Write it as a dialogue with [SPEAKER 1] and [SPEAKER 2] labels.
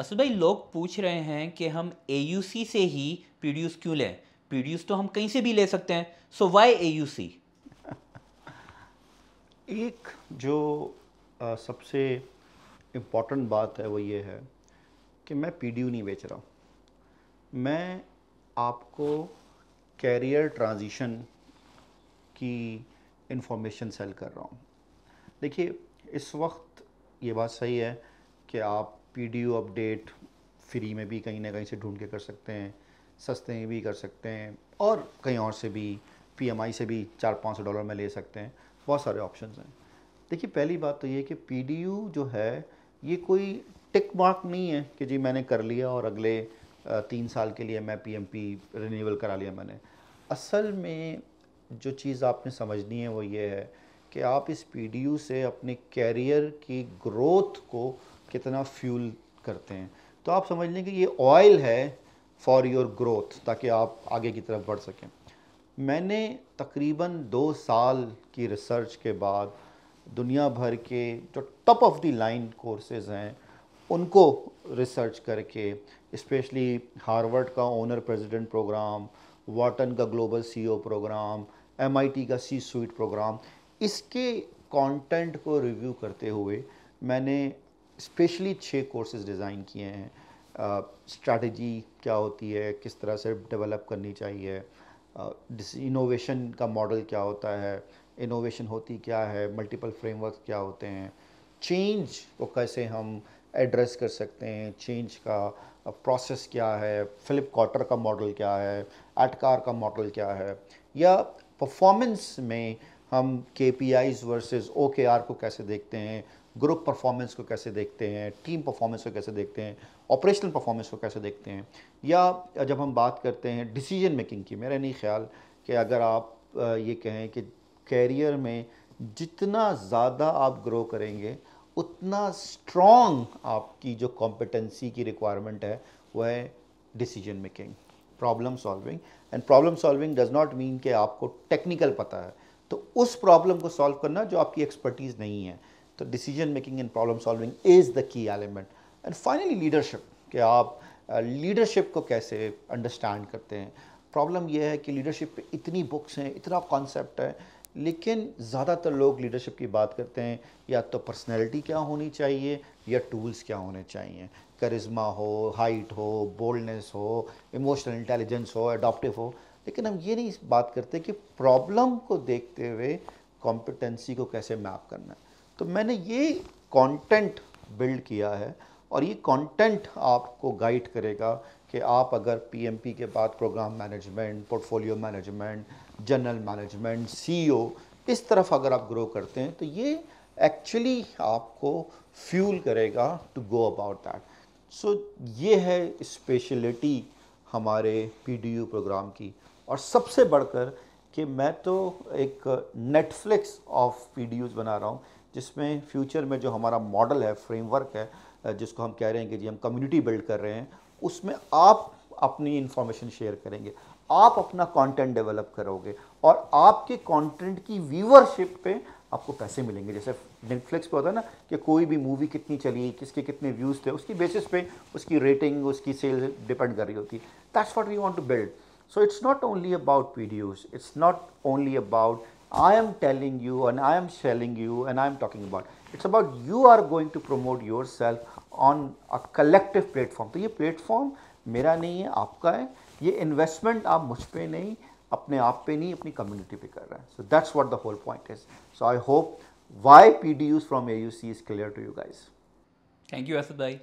[SPEAKER 1] असल भाई लोग पूछ रहे हैं कि हम ए से ही प्रोड्यूस क्यों लें प्रोड्यूस तो हम कहीं से भी ले सकते हैं सो वाई ए एक जो आ, सबसे इम्पॉर्टेंट बात है वो ये है कि मैं पी नहीं बेच रहा हूँ मैं आपको कैरियर ट्रांजिशन की इंफॉर्मेशन सेल कर रहा हूँ देखिए इस वक्त ये बात सही है कि आप पी अपडेट फ्री में भी कहीं ना कहीं से ढूंढ के कर सकते हैं सस्ते में भी कर सकते हैं और कहीं और से भी पी से भी चार पाँच सौ डॉलर में ले सकते हैं बहुत सारे ऑप्शन हैं देखिए पहली बात तो ये कि पी जो है ये कोई टिक मार्क नहीं है कि जी मैंने कर लिया और अगले तीन साल के लिए मैं पी एम करा लिया मैंने असल में जो चीज़ आपने समझनी है वो ये है कि आप इस पीडीयू से अपने कैरियर की ग्रोथ को कितना फ्यूल करते हैं तो आप समझ लें कि ये ऑयल है फॉर योर ग्रोथ ताकि आप आगे की तरफ बढ़ सकें मैंने तकरीबन दो साल की रिसर्च के बाद दुनिया भर के जो top of the line courses हैं उनको रिसर्च करके इस्पेशली हार्वर्ड का ओनर प्रेसिडेंट प्रोग्राम वाटन का ग्लोबल सीईओ प्रोग्राम एमआईटी का सी स्वीट प्रोग्राम इसके कंटेंट को रिव्यू करते हुए मैंने स्पेशली छः कोर्सेज डिज़ाइन किए हैं स्ट्रैटेजी uh, क्या होती है किस तरह से डेवलप करनी चाहिए इनोवेशन uh, का मॉडल क्या होता है इनोवेशन होती क्या है मल्टीपल फ्रेमवर्क क्या होते हैं चेंज को कैसे हम एड्रेस कर सकते हैं चेंज का प्रोसेस क्या है फिलिप कॉटर का मॉडल क्या है एटकार का मॉडल क्या है या परफॉर्मेंस में हम के पी आईज वर्सेज ओ के आर को कैसे देखते हैं ग्रुप परफॉर्मेंस को कैसे देखते हैं टीम परफॉर्मेंस को कैसे देखते हैं ऑपरेशनल परफॉर्मेंस को कैसे देखते हैं या जब हम बात करते हैं डिसीजन मेकिंग की मेरा नहीं ख्याल कि अगर आप ये कहें कि कैरियर में जितना ज़्यादा आप ग्रो करेंगे उतना स्ट्रॉन्ग आपकी जो कॉम्पिटेंसी की रिक्वायरमेंट है वह है decision making problem solving and problem solving does not mean कि आपको टेक्निकल पता है तो उस प्रॉब्लम को सॉल्व करना जो आपकी एक्सपर्टीज़ नहीं है तो decision making and problem solving is the key element and finally leadership कि आप लीडरशिप uh, को कैसे अंडरस्टैंड करते हैं प्रॉब्लम यह है कि लीडरशिप पे इतनी बुक्स हैं इतना कॉन्सेप्ट है लेकिन ज़्यादातर लोग लीडरशिप की बात करते हैं या तो पर्सनैलिटी क्या होनी चाहिए या टूल्स क्या होने चाहिए करिश्मा हो हाइट हो बोल्डनेस हो इमोशनल इंटेलिजेंस हो एडॉप्टिव हो लेकिन हम ये नहीं इस बात करते कि प्रॉब्लम को देखते हुए कॉम्पिटेंसी को कैसे मैप करना है तो मैंने ये कंटेंट बिल्ड किया है और ये कंटेंट आपको गाइड करेगा कि आप अगर पीएमपी के बाद program management portfolio management general management CEO इस तरफ अगर आप ग्रो करते हैं तो ये एक्चुअली आपको फ्यूल करेगा to go about that so ये है स्पेशलिटी हमारे पीडीयू प्रोग्राम की और सबसे बढ़कर कि मैं तो एक नेटफ्लिक्स ऑफ पी बना रहा हूँ जिसमें फ्यूचर में जो हमारा मॉडल है फ्रेमवर्क है जिसको हम कह रहे हैं कि जी हम कम्युनिटी बिल्ड कर रहे हैं उसमें आप अपनी इन्फॉर्मेशन शेयर करेंगे आप अपना कंटेंट डेवलप करोगे और आपके कंटेंट की व्यूवरशिप पे आपको पैसे मिलेंगे जैसे नेटफ्लिक्स पे होता है ना कि कोई भी मूवी कितनी चली किसके कितने व्यूज़ थे उसकी बेसिस पे उसकी रेटिंग उसकी सेल डिपेंड कर रही होती है that's what we want to build so it's not only about videos it's not only about am telling you and I am am you and I am talking about it's about you are going to to yourself on a collective platform तो ये platform मेरा नहीं है आपका है ये investment आप मुझ पर नहीं अपने आप पे नहीं अपनी कम्युनिटी पे कर रहा है so that's what the whole point is so I hope Y P D use from A U C is clear to you guys thank you Asad भाई